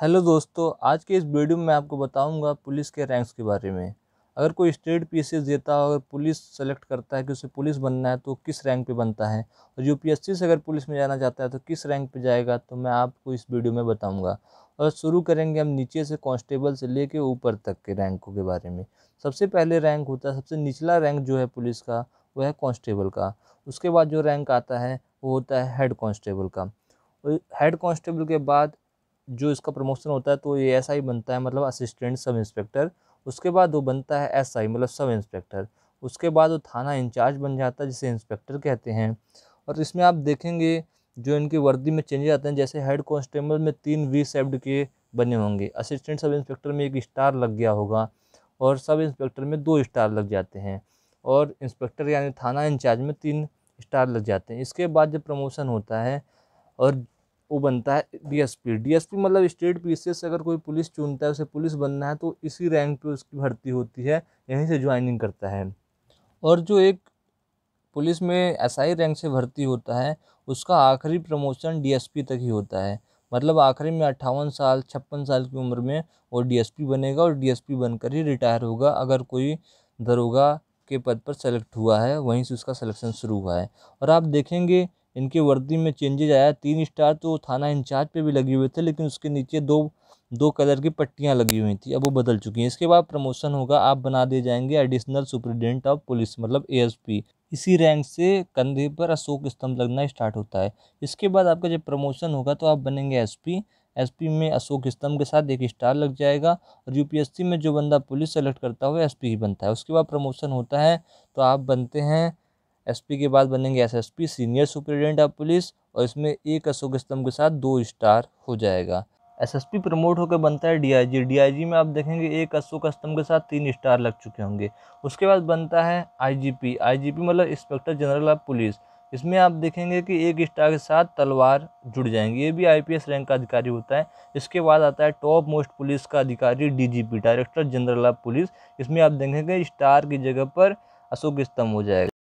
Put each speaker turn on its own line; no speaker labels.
hello दोस्तों आज के इस वीडियो में आपको बताऊंगा पुलिस के रैंक्स के बारे में अगर कोई स्टेट पीसीएस देता हो अगर पुलिस सेलेक्ट करता है कि उसे पुलिस बनना है तो किस रैंक पे बनता है और यूपीएससी से अगर पुलिस में जाना चाहता है तो किस रैंक पे जाएगा तो मैं आपको इस वीडियो में बताऊंगा और शुरू करेंगे हम नीचे से कॉन्स्टेबल से लेकर ऊपर तक के रैंकों के बारे में सबसे पहले रैंक होता है सबसे निचला रैंक जो है पुलिस का वह है कॉन्स्टेबल का उसके बाद जो रैंक आता है वो होता है हेड कॉन्स्टेबल का और हेड कांस्टेबल के बाद जो इसका प्रमोशन होता है तो ये एस आई बनता है मतलब असिस्टेंट सब इंस्पेक्टर उसके बाद वो बनता है एस आई मतलब सब इंस्पेक्टर उसके बाद वो थाना इंचार्ज बन जाता है जिसे इंस्पेक्टर कहते हैं और इसमें आप देखेंगे जो इनकी वर्दी में चेंजेज आते हैं जैसे हेड कॉन्स्टेबल में तीन वी सेब्ड के बने होंगे असिस्टेंट सब इंस्पेक्टर में एक स्टार लग गया होगा और सब इंस्पेक्टर में दो स्टार लग जाते हैं और इंस्पेक्टर यानी थाना इंचार्ज में तीन स्टार लग जाते हैं इसके बाद जब प्रमोशन होता है और वो बनता है डीएसपी डीएसपी मतलब स्टेट पीसीएस अगर कोई पुलिस चुनता है उसे पुलिस बनना है तो इसी रैंक पे उसकी भर्ती होती है यहीं से ज्वाइनिंग करता है और जो एक पुलिस में एसआई रैंक से भर्ती होता है उसका आखिरी प्रमोशन डीएसपी तक ही होता है मतलब आखिरी में अट्ठावन साल छप्पन साल की उम्र में वो डीएसपी बनेगा और डीएसपी बनकर ही रिटायर होगा अगर कोई दरोगा के पद पर सेलेक्ट हुआ है वहीं से उसका सिलेक्शन शुरू हुआ है और आप देखेंगे इनकी वर्दी में चेंजेज आया तीन स्टार तो थाना इंचार्ज पे भी लगे हुए थे लेकिन उसके नीचे दो दो कलर की पट्टियाँ लगी हुई थी अब वो बदल चुकी हैं इसके बाद प्रमोशन होगा आप बना दिए जाएंगे एडिशनल सुप्रिटेंडेंट ऑफ पुलिस मतलब ए इसी रैंक से कंधे पर अशोक स्तंभ लगना स्टार्ट होता है इसके बाद आपका जब प्रमोशन होगा तो आप बनेंगे एस एसपी में अशोक स्तंभ के साथ एक स्टार लग जाएगा और यूपीएससी में जो बंदा पुलिस सेलेक्ट करता है वो एसपी ही बनता है उसके बाद प्रमोशन होता है तो आप बनते हैं एसपी के बाद बनेंगे SSP senior superintendent of police और इसमें एक अशोक स्तंभ के साथ दो स्टार हो जाएगा एसएसपी प्रमोट होकर बनता है डीआईजी डीआईजी में आप देखेंगे एक अशोक स्तंभ के साथ तीन स्टार लग चुके होंगे उसके बाद बनता है आईजीपी आईजीपी मतलब इंस्पेक्टर जनरल ऑफ पुलिस इसमें आप देखेंगे कि एक स्टार के साथ तलवार जुड़ जाएंगे ये भी आईपीएस रैंक का अधिकारी होता है इसके बाद आता है टॉप मोस्ट पुलिस का अधिकारी DGP director general of police इसमें आप देखेंगे स्टार की जगह पर अशोक स्तंभ हो जाएगा